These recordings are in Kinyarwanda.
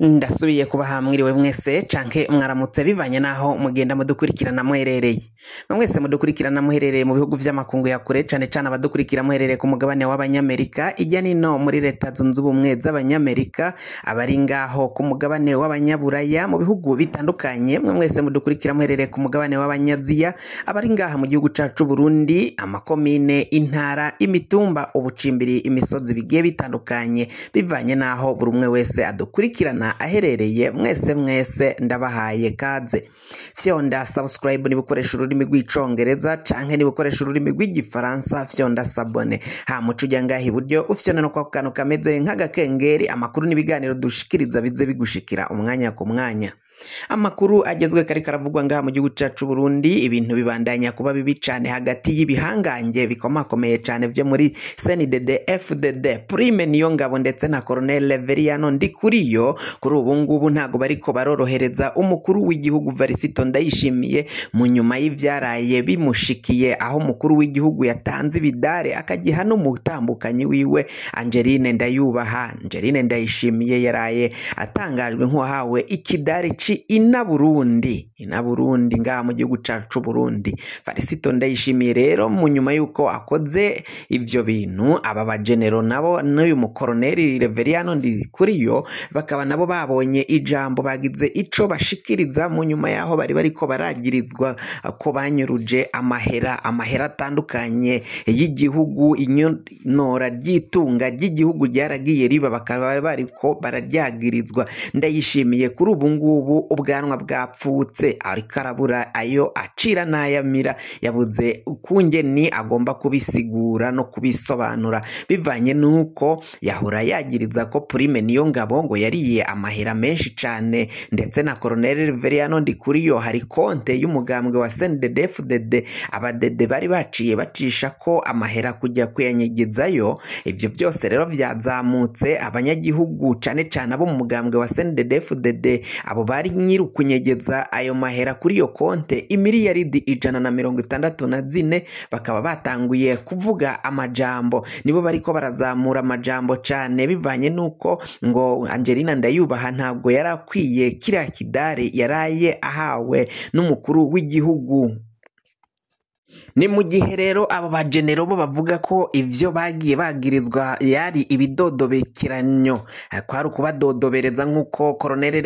Mm. ndasubiye kubaha mwiriwe mwese canke mwaramutse bivanye n'aho mugenda mudukurikirana muherereye mwese mudukurikirana muherereye mu bihugu vy'amakungu ya kure cane cane abadukurikira muherereye ku mugabane w'abanyamerika ijya nino muri leta zunze ubumwe z'abanyamerika abari ngaho ku mugabane w'abanyaburaya mu bihugu bitandukanye mwese mudukurikira muherereye ku mugabane w'abanyaziya abari ngaha mu gihugu cacu Burundi amakomine intara imitumba ubucimbiri imisozi bigiye bitandukanye bivanye n'aho buri umwe wese adukurikirana Imana aherereye mwese mwese ndabahaye kaze fyonda subscribe niba ukoresha ururimi rw'icyongereza cyangwa niba ukoresha ururimi rw'igifaransa fyonda sabone hamuca ujya ngaha iburyo ufyonda no kwako kantu kameze nk'agakengeri amakuru n'ibiganiro dushikiriza bize bigushikira umwanya ku mwanya amakuru agezwe kari karavugwa ngaha mu gihugu cyacu Burundi ibintu bibandanya kuba bibi cyane hagati y'ibihangange bikomakomeye cyane byo muri CNDD FDD Prime niyo ngabo ndetse na Colonel Leveriano Ndikuriyo kuri ubu ngubu ntago bariko barorohereza umukuru w'igihugu Varisito Ndayishimiye mu nyuma y'ivyaraye bimushikiye aho umukuru w'igihugu yatanze ibidare akagiha n'umutambukanyi wiwe Angeline Ndayubaha Angeline Ndayishimiye yaraye atangajwe nk'uwahawe ikidari yacu ina burundi ina burundi ngaha mu gihugu cyacu burundi farisito ndayishimiye rero mu nyuma y'uko akoze ibyo bintu aba bagenero nabo n'uyu mukoroneri reveriyano yo bakaba nabo babonye ijambo bagize icyo bashikiriza mu nyuma y'aho bari bari ko baragirizwa ko banyuruje amahera amahera atandukanye y'igihugu inora ry'itunga ry'igihugu ryaragiye riba bakaba bari ko bararyagirizwa ndayishimiye kuri ubu ngubu ubwanwa bwapfutse ariko arabura ayo acira n'ayamira yabuze ukungeni agomba kubisigura no kubisobanura bivanye n'uko yahora yagiriza ko purime niyo ngabo ngo yariye amahera menshi cyane ndetse na koroneri riveriyano yo hari konte y'umugambwe wa senidedefudede abadede bari baciye bacisha ko amahera kujya kuyanyegezayo ibyo byose rero byazamutse abanyagihugu cyane cyane abo mu mugambwe wa senidedefudede abo bari ari nyir'ukunyegeza ayo mahera kuri iyo konte imiliyaridi ijana na mirongo itandatu na zine bakaba batanguye kuvuga amajambo nibo bariko barazamura amajambo cyane bivanye n'uko ngo angelina ndayubaha ntabwo yari akwiye kiriya kidari yaraye ahawe n'umukuru w'igihugu ni mu gihe rero abo bajenero bo bavuga ko ibyo bagiye bagirizwa yari ibidodobekeranyo kwari ukubadodobereza nk'uko koroneri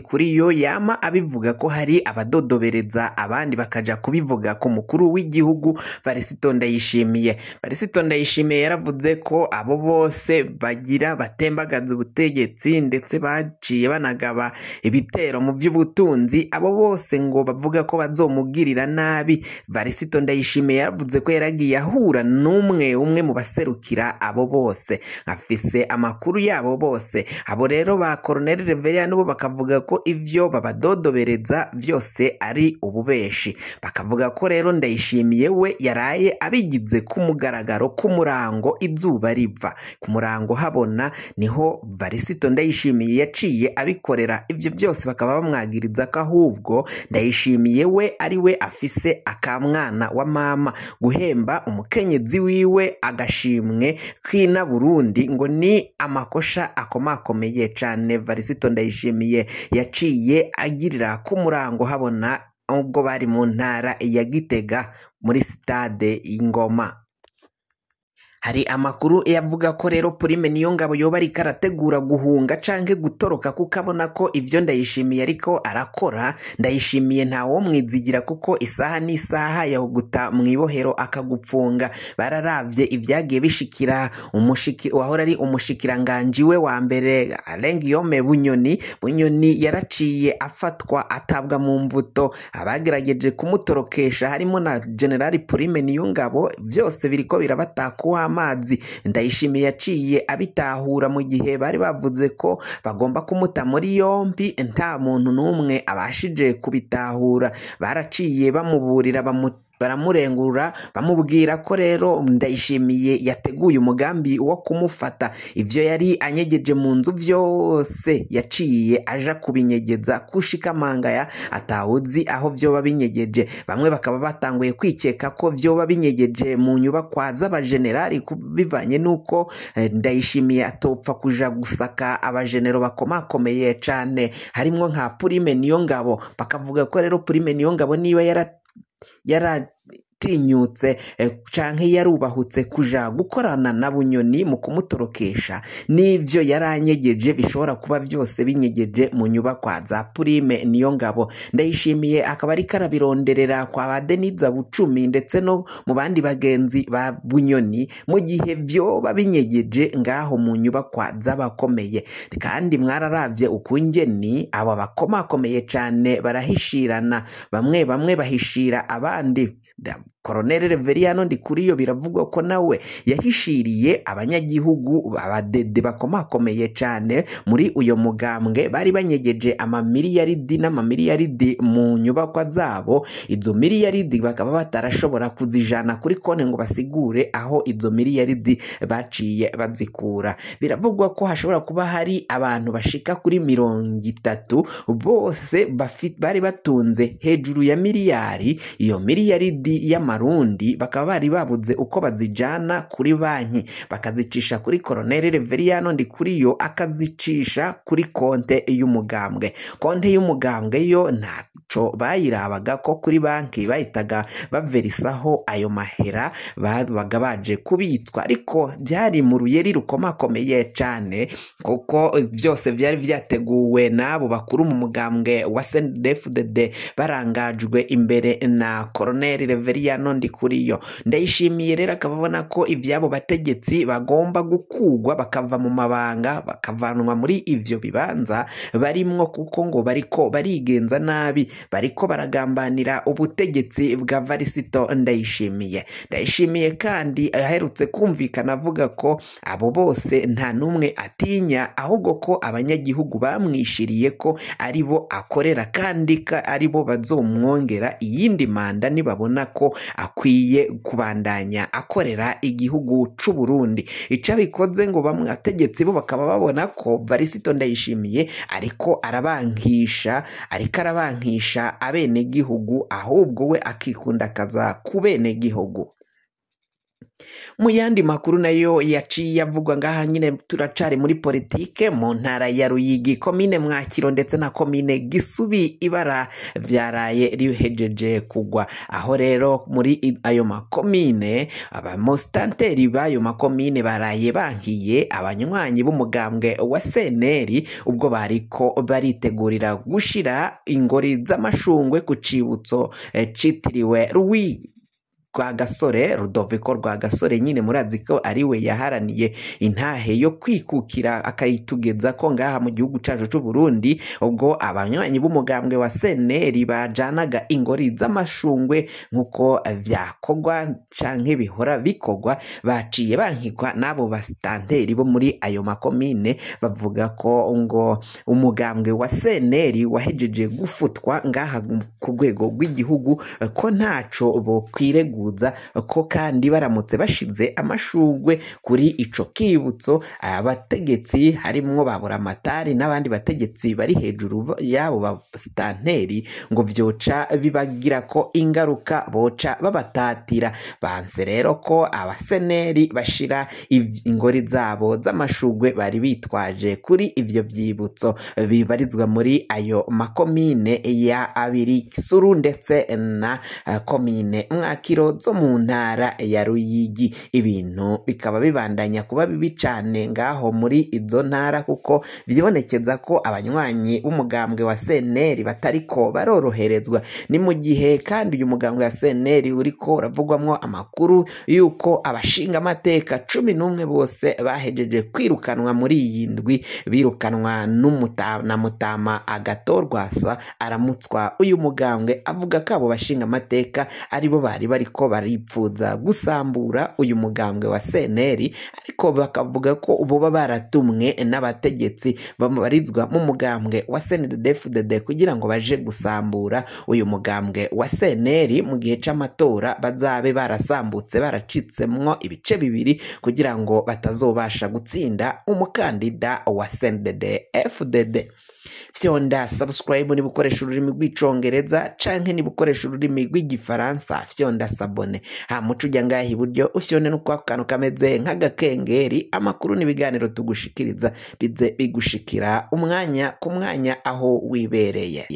kuri yo yama abivuga ko hari abadodobereza abandi bakajya kubivuga ku mukuru w'igihugu varisito ndayishimiye varisito ndayishimiye yaravuze ko abo bose bagira batembagaza ubutegetsi ndetse baciye banagaba ibitero mu by'ubutunzi abo bose ngo bavuga ko bazomugirira nabi varisito ndayishimiye yavuze ko yaragiye ahura n'umwe umwe mu baserukira abo bose afise amakuru yabo bose abo rero ba koroneri reveriyani bo bakavuga ko ibyo babadodobereza byose ari ububeshi bakavuga ko rero ndayishimiye we yaraye abigize ku mugaragaro ku murango izuba riva ku murango habona niho varisito ndayishimiye yaciye abikorera ibyo byose bakaba bamwagiriza ko ahubwo ndayishimiye we ari we afise akamwana wa mama guhemba umukenyezi wiwe agashimwe kwina Burundi ngo ni amakosha akomakomeye cyane Varisito Ndayishimiye yaciye agirira ku murango habona ubwo bari mu ntara ya Gitega muri sitade y'Ingoma hari amakuru yavuga ko rero Prime Niyongabo yoba ariko arategura guhunga canke gutoroka kuko abona ko ibyo ndayishimiye ariko arakora ndayishimiye ntawo mwizigira kuko isaha n'isaha yaguta mu ibohero akagupfunga bararabye ibyagiye bishikira umushiki wahora ari umushikiranganji we wa mbere Aleng Yome Bunyoni Bunyoni yaraciye afatwa atabwa mu mvuto abagerageje kumutorokesha harimo na General Prime Niyongabo byose biriko birabatakuha amazi ndayishimiye yaciye abitahura mu gihe bari bavuze ko bagomba kumuta muri yombi nta muntu n'umwe abashije kubitahura baraciye bamuburira bamuta baramurengura bamubwira ko rero ndayishimiye yateguye umugambi wo kumufata ibyo yari anyegeje mu nzu byose yaciye aja kubinyegeza kushikamangaya atawuzi aho byoba binyegeje bamwe bakaba batanguye kwikeka ko byoba binyegeje mu nyubakwa z'abajenerali bivanye n'uko eh, ndayishimiye atopfa kuja gusaka abajenero bakomakomeye cyane harimo nka purime niyo ngabo bakavuga ko rero purime niyo ngabo niba yara yet I utinyutse eh, cyangwa yarubahutse kujya gukorana na bunyoni mu kumutorokesha n'ibyo yari anyegeje bishobora kuba byose binyegeje mu nyubakwa za purime niyo ngabo ndayishimiye akaba ari karabironderera kwa ba deniza bucumi ndetse no mu bandi bagenzi ba bunyoni mu gihe byo binyegeje ngaho mu nyubakwa z'abakomeye kandi mwararabye ukungeni aba bakomakomeye cyane barahishirana bamwe bamwe bahishira abandi them koroneli kuri yo biravugwa ko nawe yahishiriye abanyagihugu abadede bakomakomeye cyane muri uyu mugambwe bari banyegeje amamiliyaridi n'amamiliyaridi mu nyubakwa zabo izo miliyaridi bakaba batarashobora kuzijana kuri konti ngo basigure aho izo miliyaridi baciye bazikura biravugwa ko hashobora kuba hari abantu bashika kuri mirongo itatu bose bari batunze hejuru ya miliyari iyo miliyaridi y'ama z'amarundi bakaba bari babuze uko bazijyana kuri banki bakazicisha kuri koroneri reveriyano yo akazicisha kuri konte y'umugambwe konte y'umugambwe yo nta mico bayirabaga ko kuri banki bahitaga baverisaho ayo mahera babaga baje kubitswa ariko byari mu ruyeri rukomakomeye cyane kuko byose byari byateguwe n'abo bakuru mu mugambwe wa cndfdd barangajwe imbere na koroneri kuri yo ndayishimiye rero akaba abona ko ibyabo bategetsi bagomba gukugwa bakava mu mabanga bakavanwa muri ibyo bibanza barimo kuko ngo bariko barigenza nabi bariko baragambanira ubutegetsi bwa varisito ndayishimiye ndayishimiye kandi aherutse kumvikana avuga ko abo bose nta n'umwe atinya ahubwo ko abanyagihugu bamwishiriye ko ari bo akorera kandi ko ari bo bazomwongera iyindi manda nibabona ko akwiye kubandanya akorera igihugu cy'u Burundi icyo abikoze ngo bamwategetse bo bakaba babona ko varisito ndayishimiye ariko arabankisha ariko arabankisha gufasha abenegihugu ahubwo we akikunda akaza ku benegihugu mu yandi makuru nayo yaciye avugwa ngaha nyine turacari muri politike mu ntara ya ruyigi komine mwakiro ndetse na komine gisubi ibara byaraye rihejeje kugwa aho rero muri ayo makomine abamositanteri b'ayo makomine baraye bankiye abanywanyi b'umugambwe wa seneri ubwo bariko baritegurira gushyira ingori z'amashungwe ku cibutso eh, citiriwe Rwagasore Rudoviko Rwagasore nyine murazi ko ari we yaharaniye intahe yo kwikukira akayitugeza ko ngaha mu gihugu cyacu cy'u Burundi ubwo abanywanyi b'umugambwe wa seneri bajanaga ingori z'amashungwe nk'uko byakogwa canke bihora bikogwa baciye bankikwa n'abo basitanteri bo muri ayo makomine bavuga ko ngo umugambwe wa seneri wahejeje gufutwa ngaha ku rwego rw'igihugu ko ntacyo bokwiregura banifuza ko kandi baramutse bashize amashugwe kuri ico kibutso abategetsi harimwo amatari n'abandi bategetsi bari hejuru yabo ba ngo vyoca bibagira ko ingaruka boca babatatira banse rero ko abaseneri bashira ingori zabo z'amashugwe bari bitwaje kuri ivyo vyibutso bibarizwa muri ayo makomine ya abiri kisuru ndetse na komine mwakiro zo mu ntara ya Ruyigi ibintu bikaba bibandanya kuba bibi cyane ngaho muri izo ntara kuko byibonekeza ko abanywanyi b'umugambwe wa CNL batariko baroroherezwa ni mu gihe kandi uyu mugambwe wa CNL uriko uravugwamwo amakuru yuko abashinga amateka cumi n'umwe bose bahejeje kwirukanwa muri iyi ndwi birukanwa na mutama agatorwasa aramutswa uyu mugambwe avuga ko abo bashinga amateka aribo bari bariko ko baripfuza gusambura uyu mugambwe wa Seneri ariko bakavuga ko ubu baba baratumwe n'abategetsi babarizwa mu mugambwe wa snddfdd kugira ngo baje gusambura uyu mugambwe wa senteri mu gihe cy'amatora bazabe barasambutse baracitsemo ibice bibiri kugira ngo batazobasha gutsinda umukandida wa snddfdd fyonda sabusikarayibu niba ukoresha ururimi rw'icyongereza canke niba ukoresha ururimi rw'igifaransa fyonda sabone ha muco ujya ngaha iburyo ufyonde n'ukwa kantu kameze nk'agakengeri amakuru n'ibiganiro tugushikiriza bize bigushikira umwanya ku mwanya aho wibereye